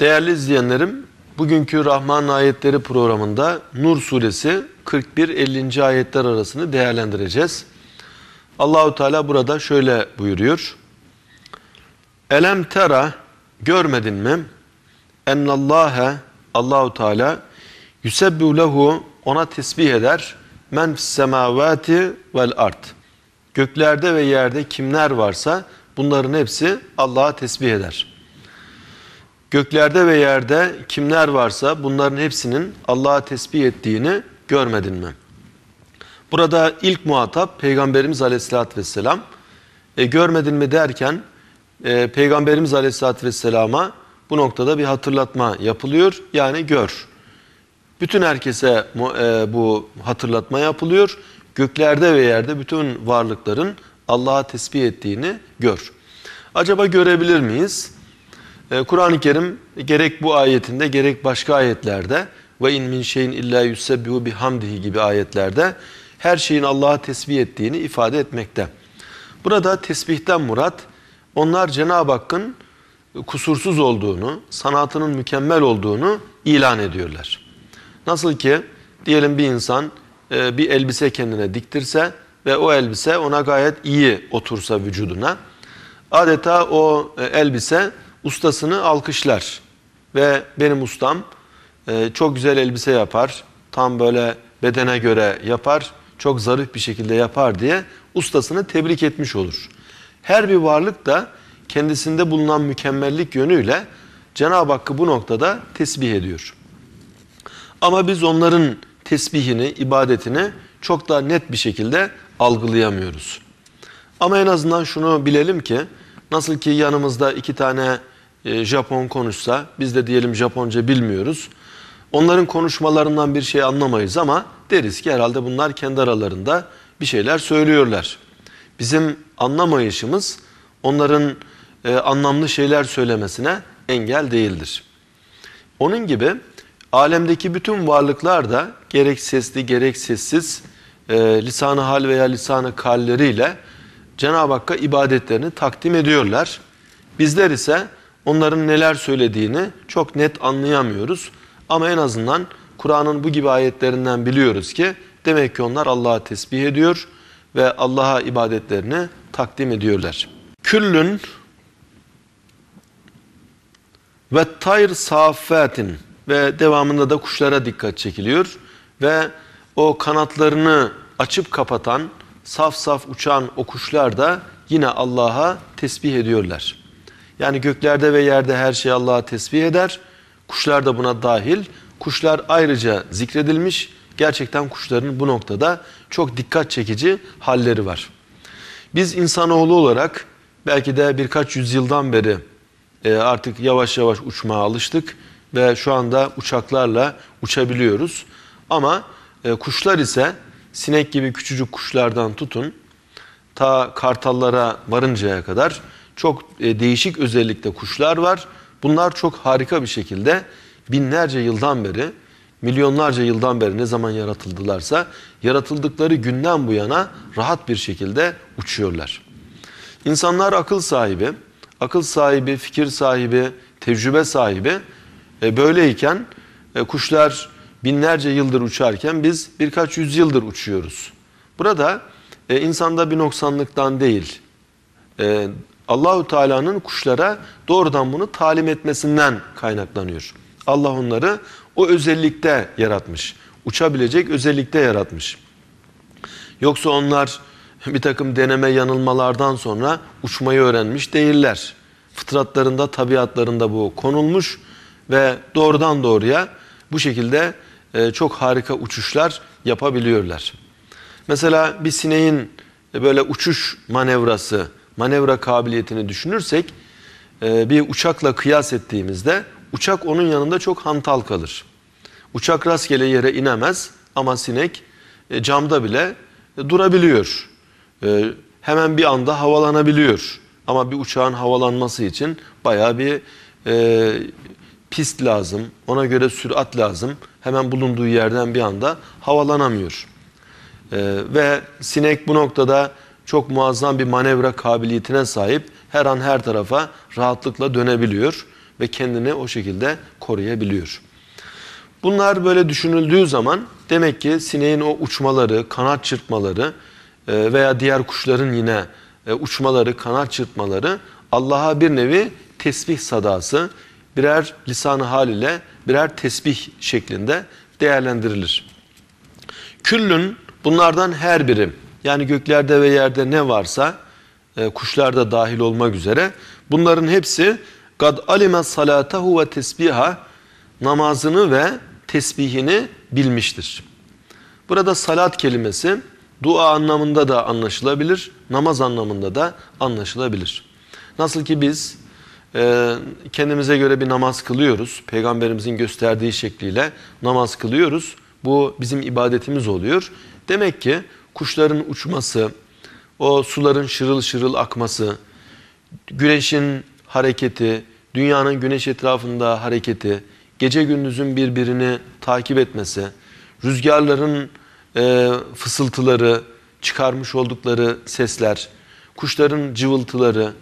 Değerli izleyenlerim, bugünkü Rahman Ayetleri programında Nur Suresi 41-50. ayetler arasını değerlendireceğiz. Allahu Teala burada şöyle buyuruyor. Elem tera görmedin mi? Ennallâhe Allahu Teala yusebbihu lehu ona tesbih eder. Men semavati vel art. Göklerde ve yerde kimler varsa bunların hepsi Allah'a tesbih eder.'' Göklerde ve yerde kimler varsa bunların hepsinin Allah'a tesbih ettiğini görmedin mi? Burada ilk muhatap Peygamberimiz Aleyhisselatü Vesselam. E, görmedin mi derken e, Peygamberimiz Aleyhisselatü Vesselam'a bu noktada bir hatırlatma yapılıyor. Yani gör. Bütün herkese e, bu hatırlatma yapılıyor. Göklerde ve yerde bütün varlıkların Allah'a tesbih ettiğini gör. Acaba görebilir miyiz? Ee, Kur'an-ı Kerim gerek bu ayetinde gerek başka ayetlerde ve in min şeyin illa yusebbihu bihamdihi gibi ayetlerde her şeyin Allah'a tesbih ettiğini ifade etmekte. Burada tesbihten murat onlar Cenab-ı Hakk'ın kusursuz olduğunu, sanatının mükemmel olduğunu ilan ediyorlar. Nasıl ki diyelim bir insan e, bir elbise kendine diktirse ve o elbise ona gayet iyi otursa vücuduna adeta o e, elbise ustasını alkışlar. Ve benim ustam e, çok güzel elbise yapar. Tam böyle bedene göre yapar. Çok zarif bir şekilde yapar diye ustasını tebrik etmiş olur. Her bir varlık da kendisinde bulunan mükemmellik yönüyle Cenab-ı Hakk'ı bu noktada tesbih ediyor. Ama biz onların tesbihini, ibadetini çok daha net bir şekilde algılayamıyoruz. Ama en azından şunu bilelim ki nasıl ki yanımızda iki tane e, Japon konuşsa biz de diyelim Japonca bilmiyoruz. Onların konuşmalarından bir şey anlamayız ama deriz ki herhalde bunlar kendi aralarında bir şeyler söylüyorlar. Bizim anlamayışımız onların e, anlamlı şeyler söylemesine engel değildir. Onun gibi alemdeki bütün varlıklar da gerek sesli gerek sessiz e, lisanı hal veya lisanı kalleriyle Cenab-ı Hakk'a ibadetlerini takdim ediyorlar. Bizler ise onların neler söylediğini çok net anlayamıyoruz. Ama en azından Kur'an'ın bu gibi ayetlerinden biliyoruz ki demek ki onlar Allah'a tesbih ediyor ve Allah'a ibadetlerini takdim ediyorlar. Küllün ve tayr safatin ve devamında da kuşlara dikkat çekiliyor ve o kanatlarını açıp kapatan saf saf uçan o kuşlar da yine Allah'a tesbih ediyorlar. Yani göklerde ve yerde her şey Allah'a tesbih eder. Kuşlar da buna dahil. Kuşlar ayrıca zikredilmiş. Gerçekten kuşların bu noktada çok dikkat çekici halleri var. Biz insanoğlu olarak belki de birkaç yüzyıldan beri e, artık yavaş yavaş uçmaya alıştık ve şu anda uçaklarla uçabiliyoruz. Ama e, kuşlar ise sinek gibi küçücük kuşlardan tutun ta kartallara varıncaya kadar çok e, değişik özellikte kuşlar var. Bunlar çok harika bir şekilde binlerce yıldan beri, milyonlarca yıldan beri ne zaman yaratıldılarsa yaratıldıkları günden bu yana rahat bir şekilde uçuyorlar. İnsanlar akıl sahibi, akıl sahibi, fikir sahibi, tecrübe sahibi e, böyleyken e, kuşlar binlerce yıldır uçarken biz birkaç yüzyıldır uçuyoruz. Burada e, insanda bir noksanlıktan değil, e, Allahu Teala'nın kuşlara doğrudan bunu talim etmesinden kaynaklanıyor. Allah onları o özellikte yaratmış. Uçabilecek özellikte yaratmış. Yoksa onlar bir takım deneme yanılmalardan sonra uçmayı öğrenmiş değiller. Fıtratlarında, tabiatlarında bu konulmuş ve doğrudan doğruya bu şekilde e, çok harika uçuşlar yapabiliyorlar. Mesela bir sineğin e, böyle uçuş manevrası manevra kabiliyetini düşünürsek e, bir uçakla kıyas ettiğimizde uçak onun yanında çok hantal kalır. Uçak rastgele yere inemez ama sinek e, camda bile e, durabiliyor. hemen bir anda havalanabiliyor. Ama bir uçağın havalanması için bayağı bir e, pist lazım, ona göre sürat lazım. Hemen bulunduğu yerden bir anda havalanamıyor. E, ve sinek bu noktada çok muazzam bir manevra kabiliyetine sahip. Her an her tarafa rahatlıkla dönebiliyor ve kendini o şekilde koruyabiliyor. Bunlar böyle düşünüldüğü zaman demek ki sineğin o uçmaları, kanat çırpmaları e, veya diğer kuşların yine e, uçmaları, kanat çırpmaları Allah'a bir nevi tesbih sadası, birer lisanı hal ile birer tesbih şeklinde değerlendirilir. Küllün bunlardan her birim yani göklerde ve yerde ne varsa e, kuşlar dahil olmak üzere bunların hepsi kad alime salatahu ve tesbiha namazını ve tesbihini bilmiştir. Burada salat kelimesi dua anlamında da anlaşılabilir, namaz anlamında da anlaşılabilir. Nasıl ki biz e, kendimize göre bir namaz kılıyoruz, peygamberimizin gösterdiği şekliyle namaz kılıyoruz. Bu bizim ibadetimiz oluyor. Demek ki kuşların uçması, o suların şırıl şırıl akması, güneşin hareketi, dünyanın güneş etrafında hareketi, gece gündüzün birbirini takip etmesi, rüzgarların e, fısıltıları, çıkarmış oldukları sesler, kuşların cıvıltıları,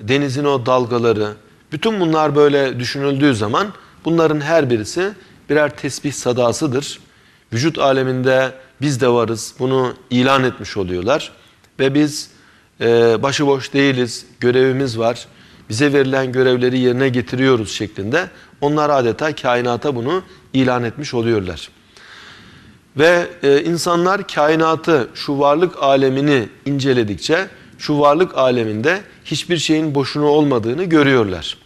denizin o dalgaları, bütün bunlar böyle düşünüldüğü zaman bunların her birisi birer tesbih sadasıdır. Vücut aleminde biz de varız bunu ilan etmiş oluyorlar. Ve biz e, başıboş değiliz, görevimiz var, bize verilen görevleri yerine getiriyoruz şeklinde. Onlar adeta kainata bunu ilan etmiş oluyorlar. Ve e, insanlar kainatı, şu varlık alemini inceledikçe şu varlık aleminde hiçbir şeyin boşuna olmadığını görüyorlar.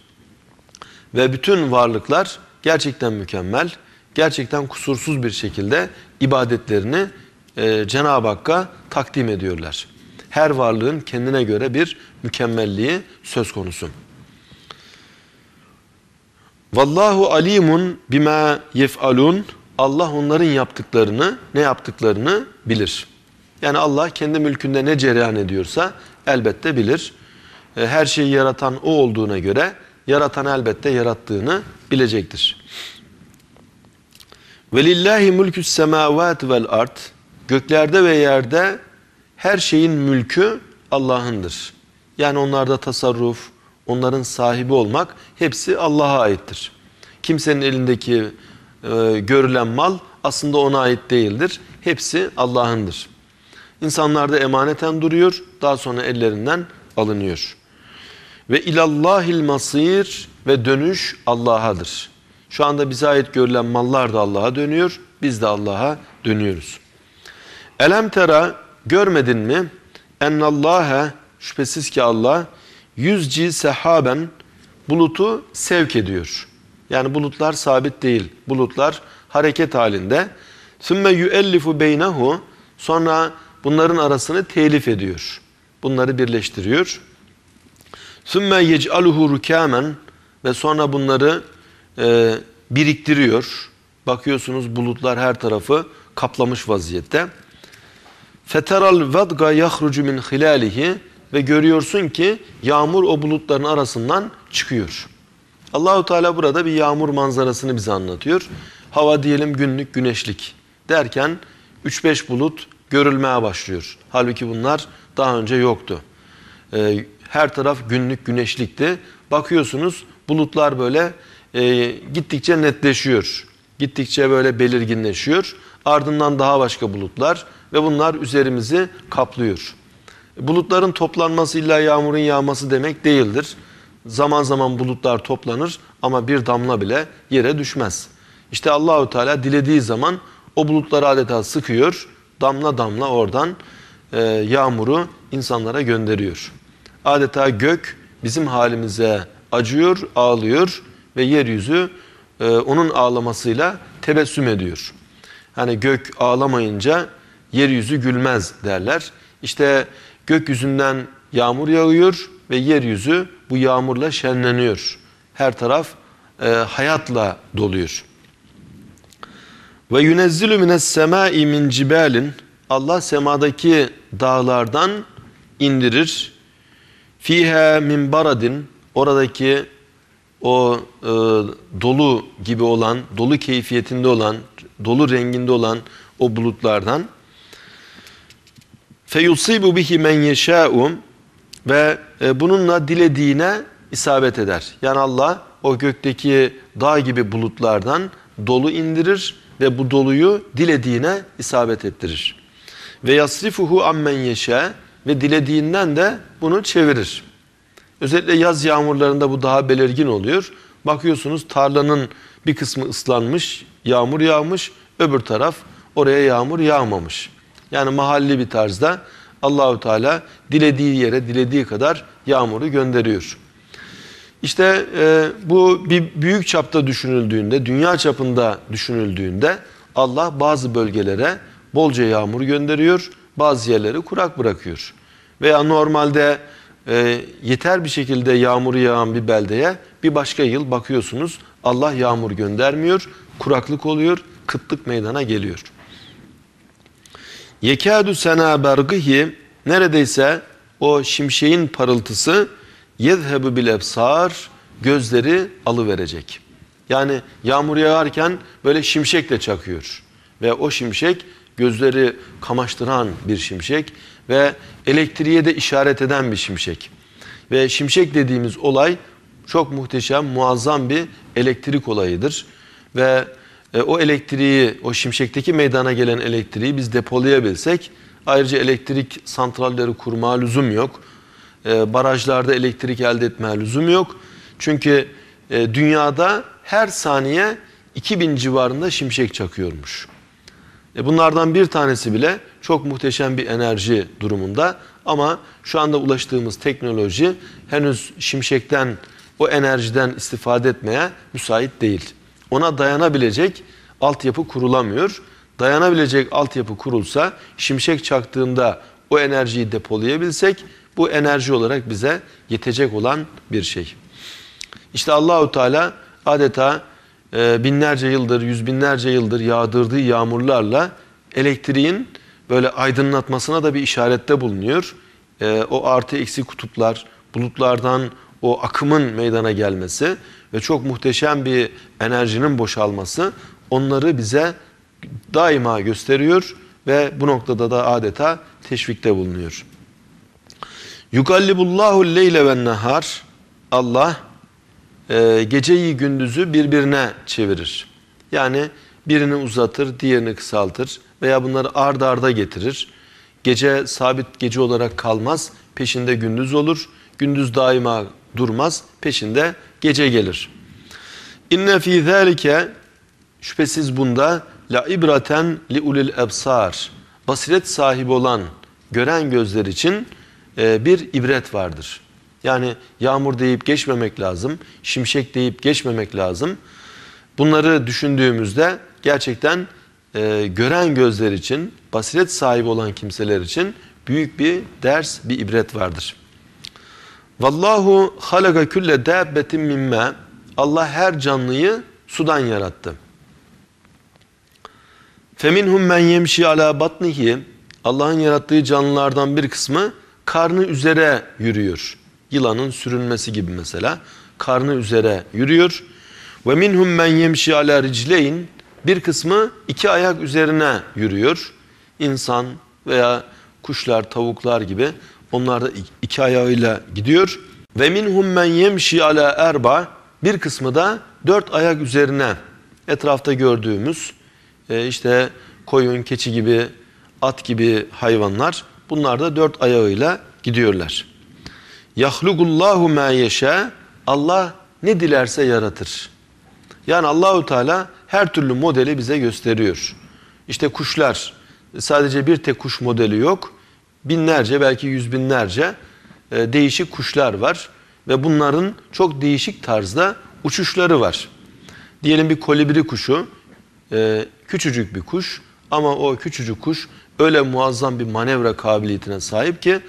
Ve bütün varlıklar gerçekten mükemmel gerçekten kusursuz bir şekilde ibadetlerini e, Cenab-ı Hakk'a takdim ediyorlar. Her varlığın kendine göre bir mükemmelliği söz konusu. Vallahu alimun bima yef'alun. Allah onların yaptıklarını, ne yaptıklarını bilir. Yani Allah kendi mülkünde ne cereyan ediyorsa elbette bilir. E, her şeyi yaratan o olduğuna göre yaratan elbette yarattığını bilecektir. Velillahi mulkü semavat vel art. Göklerde ve yerde her şeyin mülkü Allah'ındır. Yani onlarda tasarruf, onların sahibi olmak hepsi Allah'a aittir. Kimsenin elindeki e, görülen mal aslında ona ait değildir. Hepsi Allah'ındır. İnsanlarda emaneten duruyor, daha sonra ellerinden alınıyor. Ve ilallahil masir ve dönüş Allah'adır. Şu anda bize ait görülen mallar da Allah'a dönüyor. Biz de Allah'a dönüyoruz. Elem tera görmedin mi? Ennallâhe şüphesiz ki Allah yüzci sehaben bulutu sevk ediyor. Yani bulutlar sabit değil. Bulutlar hareket halinde. Sümme yüellifu beynehu sonra bunların arasını telif ediyor. Bunları birleştiriyor. Sümme yec'aluhu rükâmen ve sonra bunları e, biriktiriyor. Bakıyorsunuz bulutlar her tarafı kaplamış vaziyette. Feteral vadga yahrucu min hilalihi ve görüyorsun ki yağmur o bulutların arasından çıkıyor. Allahu Teala burada bir yağmur manzarasını bize anlatıyor. Hava diyelim günlük güneşlik derken 3-5 bulut görülmeye başlıyor. Halbuki bunlar daha önce yoktu. Ee, her taraf günlük güneşlikti. Bakıyorsunuz bulutlar böyle e, gittikçe netleşiyor. Gittikçe böyle belirginleşiyor. Ardından daha başka bulutlar ve bunlar üzerimizi kaplıyor. Bulutların toplanması illa yağmurun yağması demek değildir. Zaman zaman bulutlar toplanır ama bir damla bile yere düşmez. İşte Allahü Teala dilediği zaman o bulutları adeta sıkıyor. Damla damla oradan e, yağmuru insanlara gönderiyor. Adeta gök bizim halimize acıyor, ağlıyor ve yeryüzü e, onun ağlamasıyla tebessüm ediyor. Hani gök ağlamayınca yeryüzü gülmez derler. İşte gökyüzünden yağmur yağıyor ve yeryüzü bu yağmurla şenleniyor. Her taraf e, hayatla doluyor. Ve yunezzilü mines semai min cibalin Allah semadaki dağlardan indirir. Fiha min baradin oradaki o e, dolu gibi olan, dolu keyfiyetinde olan, dolu renginde olan o bulutlardan. فَيُصِيبُ bihi مَنْ يَشَاءُ Ve e, bununla dilediğine isabet eder. Yani Allah o gökteki dağ gibi bulutlardan dolu indirir ve bu doluyu dilediğine isabet ettirir. Ve yasrifuhu ammen yeşe ve dilediğinden de bunu çevirir. Özellikle yaz yağmurlarında bu daha belirgin oluyor. Bakıyorsunuz tarlanın bir kısmı ıslanmış, yağmur yağmış, öbür taraf oraya yağmur yağmamış. Yani mahalli bir tarzda Allahü Teala dilediği yere dilediği kadar yağmuru gönderiyor. İşte e, bu bir büyük çapta düşünüldüğünde, dünya çapında düşünüldüğünde Allah bazı bölgelere bolca yağmur gönderiyor, bazı yerleri kurak bırakıyor. Veya normalde e, yeter bir şekilde yağmur yağan bir beldeye bir başka yıl bakıyorsunuz Allah yağmur göndermiyor, kuraklık oluyor, kıtlık meydana geliyor. Yekâdü senâ bergihi neredeyse o şimşeğin parıltısı yezhebu bil ebsar gözleri alıverecek. Yani yağmur yağarken böyle şimşekle çakıyor. Ve o şimşek gözleri kamaştıran bir şimşek ve elektriğe de işaret eden bir şimşek. Ve şimşek dediğimiz olay çok muhteşem, muazzam bir elektrik olayıdır. Ve e, o elektriği, o şimşekteki meydana gelen elektriği biz depolayabilsek, ayrıca elektrik santralleri kurma lüzum yok. E, barajlarda elektrik elde etme lüzum yok. Çünkü e, dünyada her saniye 2000 civarında şimşek çakıyormuş. E, bunlardan bir tanesi bile çok muhteşem bir enerji durumunda. Ama şu anda ulaştığımız teknoloji henüz şimşekten o enerjiden istifade etmeye müsait değil. Ona dayanabilecek altyapı kurulamıyor. Dayanabilecek altyapı kurulsa şimşek çaktığında o enerjiyi depolayabilsek bu enerji olarak bize yetecek olan bir şey. İşte Allahu Teala adeta e, binlerce yıldır, yüz binlerce yıldır yağdırdığı yağmurlarla elektriğin böyle aydınlatmasına da bir işarette bulunuyor. E, o artı eksi kutuplar, bulutlardan o akımın meydana gelmesi ve çok muhteşem bir enerjinin boşalması onları bize daima gösteriyor ve bu noktada da adeta teşvikte bulunuyor. Yukallibullahu leyle ve nehar Allah e, geceyi gündüzü birbirine çevirir. Yani birini uzatır, diğerini kısaltır veya bunları ard arda getirir. Gece sabit gece olarak kalmaz, peşinde gündüz olur. Gündüz daima durmaz, peşinde gece gelir. İnne fî zâlike şüphesiz bunda la ibraten li ulil ebsar. Basiret sahibi olan gören gözler için e, bir ibret vardır. Yani yağmur deyip geçmemek lazım, şimşek deyip geçmemek lazım. Bunları düşündüğümüzde gerçekten e, gören gözler için, basiret sahibi olan kimseler için büyük bir ders, bir ibret vardır. Vallahu halaka külle dabbetin mimme. Allah her canlıyı sudan yarattı. Feminhum men yemşi ala batnihi. Allah'ın yarattığı canlılardan bir kısmı karnı üzere yürüyor. Yılanın sürünmesi gibi mesela. Karnı üzere yürüyor. Ve minhum men yemşi ala ricleyn. Bir kısmı iki ayak üzerine yürüyor. İnsan veya kuşlar, tavuklar gibi onlar da iki ayağıyla gidiyor. Ve minhum men yemşi ala erba bir kısmı da dört ayak üzerine etrafta gördüğümüz e, işte koyun, keçi gibi, at gibi hayvanlar bunlar da dört ayağıyla gidiyorlar. Yahlugullahu ma yeşe Allah ne dilerse yaratır. Yani Allahu Teala her türlü modeli bize gösteriyor. İşte kuşlar, sadece bir tek kuş modeli yok. Binlerce belki yüz binlerce e, değişik kuşlar var. Ve bunların çok değişik tarzda uçuşları var. Diyelim bir kolibri kuşu, e, küçücük bir kuş ama o küçücük kuş öyle muazzam bir manevra kabiliyetine sahip ki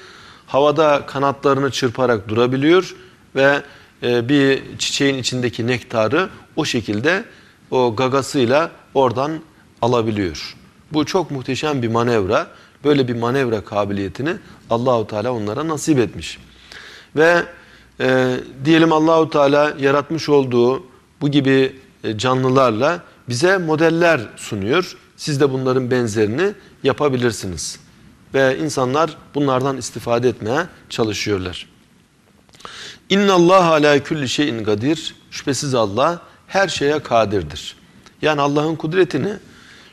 havada kanatlarını çırparak durabiliyor ve e, bir çiçeğin içindeki nektarı o şekilde o gagasıyla oradan alabiliyor. Bu çok muhteşem bir manevra. Böyle bir manevra kabiliyetini Allahu Teala onlara nasip etmiş. Ve e, diyelim Allahu Teala yaratmış olduğu bu gibi e, canlılarla bize modeller sunuyor. Siz de bunların benzerini yapabilirsiniz. Ve insanlar bunlardan istifade etmeye çalışıyorlar. İnna Allah ala kulli şeyin kadir. Şüphesiz Allah her şeye kadirdir. Yani Allah'ın kudretini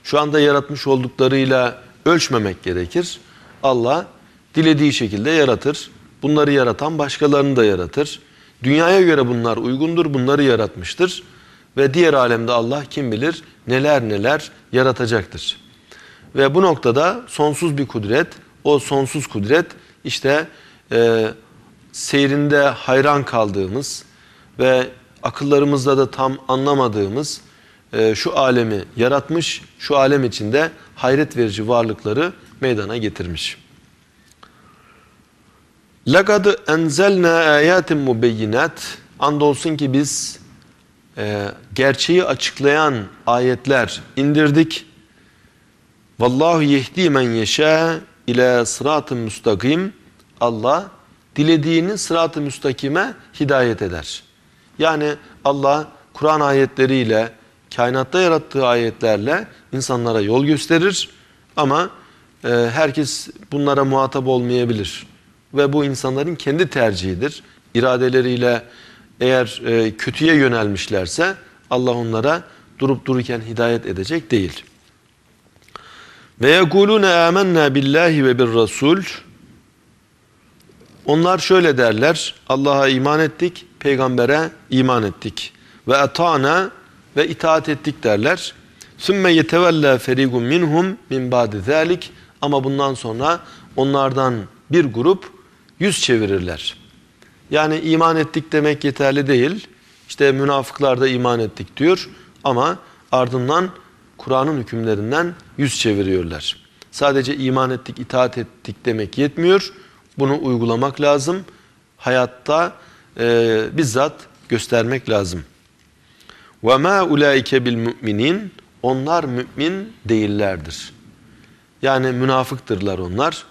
şu anda yaratmış olduklarıyla ölçmemek gerekir. Allah dilediği şekilde yaratır. Bunları yaratan başkalarını da yaratır. Dünyaya göre bunlar uygundur, bunları yaratmıştır. Ve diğer alemde Allah kim bilir neler neler yaratacaktır. Ve bu noktada sonsuz bir kudret, o sonsuz kudret işte e, seyrinde hayran kaldığımız ve akıllarımızda da tam anlamadığımız e, şu alemi yaratmış, şu alem içinde hayret verici varlıkları meydana getirmiş. لَقَدْ اَنْزَلْنَا اَيَاتٍ مُبَيِّنَاتٍ Andolsun ki biz e, gerçeği açıklayan ayetler indirdik. Vallahu yehdi men yeşâ ile sırat-ı Allah dilediğini sırat-ı müstakime hidayet eder. Yani Allah Kur'an ayetleriyle, kainatta yarattığı ayetlerle insanlara yol gösterir ama e, herkes bunlara muhatap olmayabilir. Ve bu insanların kendi tercihidir. İradeleriyle eğer e, kötüye yönelmişlerse Allah onlara durup dururken hidayet edecek değil. Ve yekulune amennâ billahi ve bir rasul. Onlar şöyle derler. Allah'a iman ettik peygambere iman ettik. Ve etana ve itaat ettik derler. Sümme yetevella ferigum minhum min ba'di zalik. Ama bundan sonra onlardan bir grup yüz çevirirler. Yani iman ettik demek yeterli değil. İşte münafıklar da iman ettik diyor ama ardından Kur'an'ın hükümlerinden yüz çeviriyorlar. Sadece iman ettik, itaat ettik demek yetmiyor. Bunu uygulamak lazım. Hayatta e, bizzat göstermek lazım. ma وَمَا bil müminin, Onlar mümin değillerdir. Yani münafıktırlar onlar.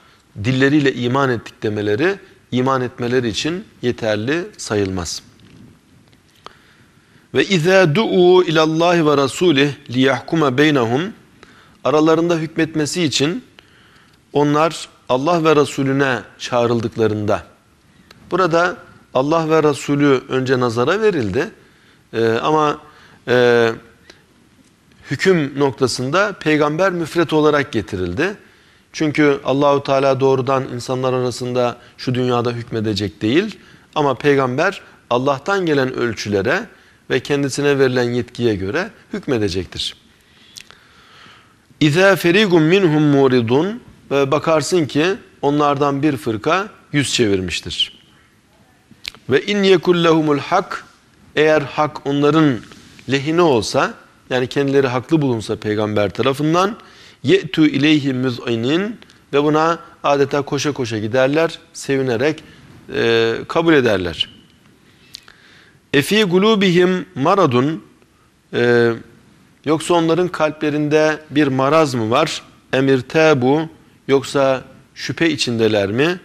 Dilleriyle iman ettik demeleri, iman etmeleri için yeterli sayılmaz. Ve izâ du'u ilallahi ve rasulih liyahkuma beynahum aralarında hükmetmesi için onlar Allah ve Resulüne çağrıldıklarında. Burada Allah ve Resulü önce nazara verildi. E, ama e, hüküm noktasında peygamber müfret olarak getirildi. Çünkü Allahu Teala doğrudan insanlar arasında şu dünyada hükmedecek değil ama peygamber Allah'tan gelen ölçülere ve kendisine verilen yetkiye göre hükmedecektir. İza ferigun minhum muridun ve bakarsın ki onlardan bir fırka yüz çevirmiştir. Ve in yekullehumul hak eğer hak onların lehine olsa yani kendileri haklı bulunsa peygamber tarafından yetu ileyhi müz'inin ve buna adeta koşa koşa giderler sevinerek e, kabul ederler. Efi gulubihim maradun e, yoksa onların kalplerinde bir maraz mı var? Emir bu yoksa şüphe içindeler mi?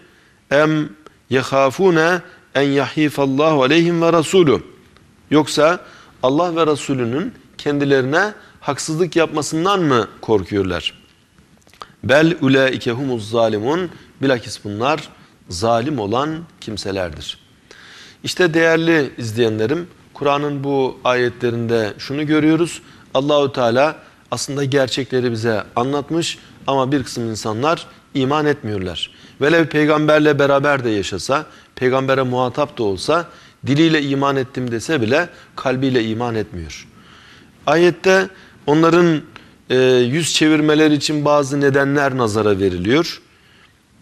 Em yehafune en yahifallahu aleyhim ve rasulü. Yoksa Allah ve Resulünün kendilerine haksızlık yapmasından mı korkuyorlar? Bel ulaike humuz zalimun. Bilakis bunlar zalim olan kimselerdir. İşte değerli izleyenlerim, Kur'an'ın bu ayetlerinde şunu görüyoruz. Allahu Teala aslında gerçekleri bize anlatmış ama bir kısım insanlar iman etmiyorlar. Velev peygamberle beraber de yaşasa, peygambere muhatap da olsa, diliyle iman ettim dese bile kalbiyle iman etmiyor. Ayette onların e, yüz çevirmeler için bazı nedenler nazara veriliyor.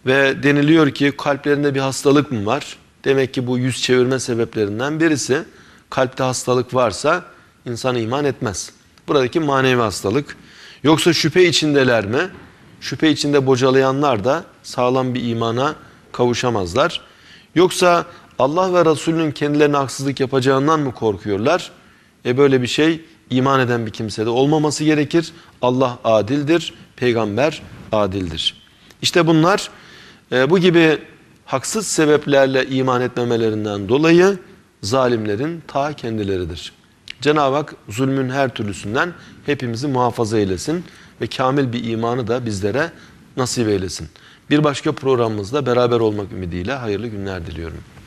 Ve deniliyor ki kalplerinde bir hastalık mı var? Demek ki bu yüz çevirme sebeplerinden birisi kalpte hastalık varsa insan iman etmez. Buradaki manevi hastalık. Yoksa şüphe içindeler mi? Şüphe içinde bocalayanlar da sağlam bir imana kavuşamazlar. Yoksa Allah ve Resulünün kendilerine haksızlık yapacağından mı korkuyorlar? E böyle bir şey iman eden bir kimse de olmaması gerekir. Allah adildir, peygamber adildir. İşte bunlar e, bu gibi haksız sebeplerle iman etmemelerinden dolayı zalimlerin ta kendileridir. Cenab-ı Hak zulmün her türlüsünden hepimizi muhafaza eylesin ve kamil bir imanı da bizlere nasip eylesin. Bir başka programımızda beraber olmak ümidiyle hayırlı günler diliyorum.